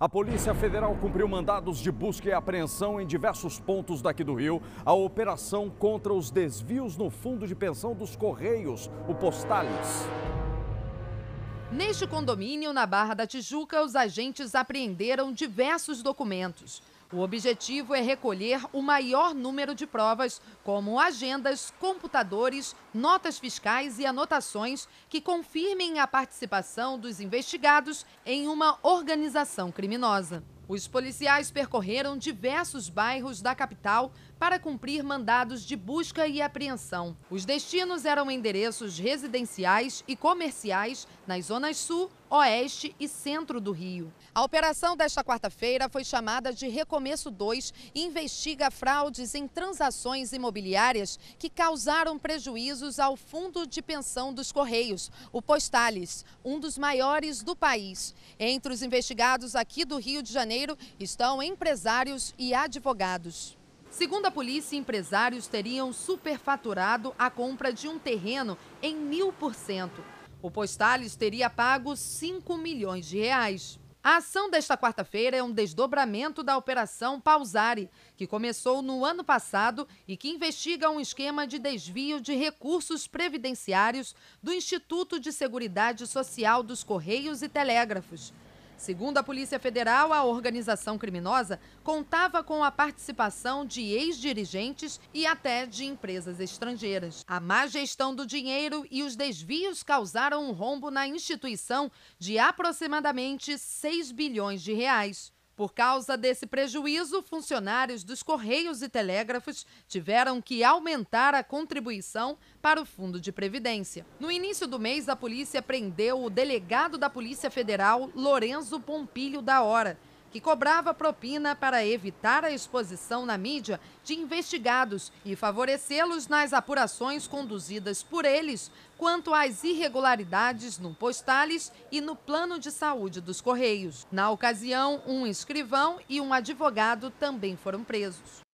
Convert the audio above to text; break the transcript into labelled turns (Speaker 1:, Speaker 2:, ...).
Speaker 1: A Polícia Federal cumpriu mandados de busca e apreensão em diversos pontos daqui do Rio. A operação contra os desvios no fundo de pensão dos Correios, o Postales. Neste condomínio, na Barra da Tijuca, os agentes apreenderam diversos documentos. O objetivo é recolher o maior número de provas, como agendas, computadores, notas fiscais e anotações que confirmem a participação dos investigados em uma organização criminosa. Os policiais percorreram diversos bairros da capital para cumprir mandados de busca e apreensão. Os destinos eram endereços residenciais e comerciais nas zonas sul, oeste e centro do Rio. A operação desta quarta-feira foi chamada de Recomeço 2 e investiga fraudes em transações imobiliárias que causaram prejuízos ao Fundo de Pensão dos Correios, o Postales, um dos maiores do país. Entre os investigados aqui do Rio de Janeiro, Janeiro estão empresários e advogados. Segundo a polícia, empresários teriam superfaturado a compra de um terreno em mil por cento. O Postales teria pago 5 milhões de reais. A ação desta quarta-feira é um desdobramento da Operação Pausari, que começou no ano passado e que investiga um esquema de desvio de recursos previdenciários do Instituto de Seguridade Social dos Correios e Telégrafos. Segundo a Polícia Federal, a organização criminosa contava com a participação de ex-dirigentes e até de empresas estrangeiras. A má gestão do dinheiro e os desvios causaram um rombo na instituição de aproximadamente 6 bilhões de reais. Por causa desse prejuízo, funcionários dos Correios e Telégrafos tiveram que aumentar a contribuição para o Fundo de Previdência. No início do mês, a polícia prendeu o delegado da Polícia Federal, Lorenzo Pompilho da Hora que cobrava propina para evitar a exposição na mídia de investigados e favorecê-los nas apurações conduzidas por eles quanto às irregularidades no Postales e no plano de saúde dos Correios. Na ocasião, um escrivão e um advogado também foram presos.